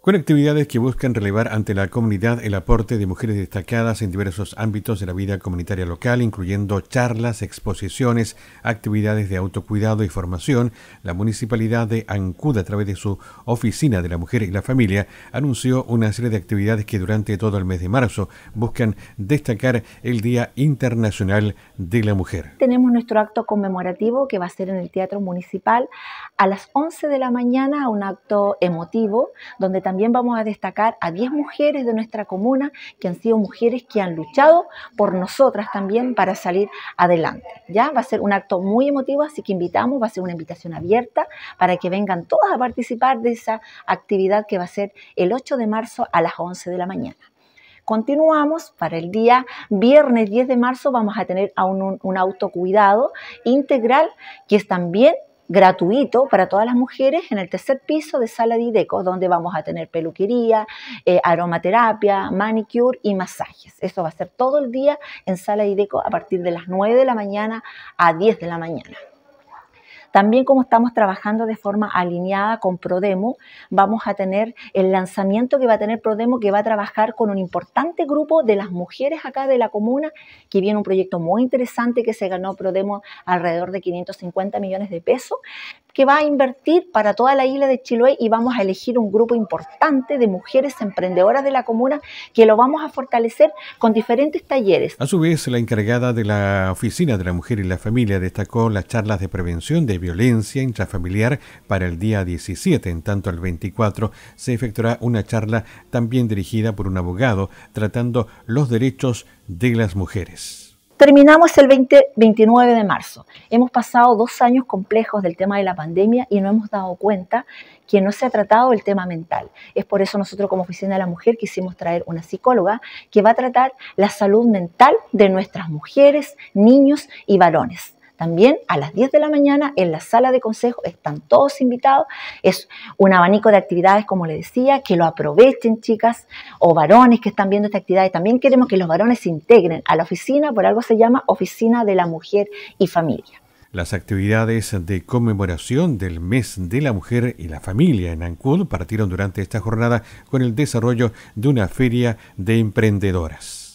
con actividades que buscan relevar ante la comunidad el aporte de mujeres destacadas en diversos ámbitos de la vida comunitaria local, incluyendo charlas, exposiciones, actividades de autocuidado y formación. La municipalidad de Ancuda, a través de su Oficina de la Mujer y la Familia, anunció una serie de actividades que durante todo el mes de marzo buscan destacar el Día Internacional de la Mujer. Tenemos nuestro acto conmemorativo que va a ser en el Teatro Municipal a las 11 de la mañana, un acto emotivo donde también también vamos a destacar a 10 mujeres de nuestra comuna que han sido mujeres que han luchado por nosotras también para salir adelante. Ya va a ser un acto muy emotivo, así que invitamos, va a ser una invitación abierta para que vengan todas a participar de esa actividad que va a ser el 8 de marzo a las 11 de la mañana continuamos. Para el día viernes 10 de marzo vamos a tener un, un, autocuidado integral que es también gratuito para todas las mujeres en el tercer piso de Sala Ideco, donde vamos a tener peluquería, eh, aromaterapia, manicure y masajes. Eso va a ser todo el día en Sala Ideco a partir de las 9 de la mañana a 10 de la mañana. También como estamos trabajando de forma alineada con Prodemo, vamos a tener el lanzamiento que va a tener Prodemo, que va a trabajar con un importante grupo de las mujeres acá de la comuna, que viene un proyecto muy interesante que se ganó Prodemo alrededor de 550 millones de pesos, que va a invertir para toda la isla de Chiloé y vamos a elegir un grupo importante de mujeres emprendedoras de la comuna que lo vamos a fortalecer con diferentes talleres. A su vez, la encargada de la Oficina de la Mujer y la Familia destacó las charlas de prevención de violencia intrafamiliar para el día 17. En tanto, el 24 se efectuará una charla también dirigida por un abogado tratando los derechos de las mujeres. Terminamos el 29 de marzo. Hemos pasado dos años complejos del tema de la pandemia y no hemos dado cuenta que no se ha tratado el tema mental. Es por eso nosotros como Oficina de la Mujer quisimos traer una psicóloga que va a tratar la salud mental de nuestras mujeres, niños y varones. También a las 10 de la mañana en la sala de consejo están todos invitados. Es un abanico de actividades, como le decía, que lo aprovechen chicas o varones que están viendo esta actividad. También queremos que los varones se integren a la oficina, por algo se llama Oficina de la Mujer y Familia. Las actividades de conmemoración del mes de la mujer y la familia en Ancud partieron durante esta jornada con el desarrollo de una feria de emprendedoras.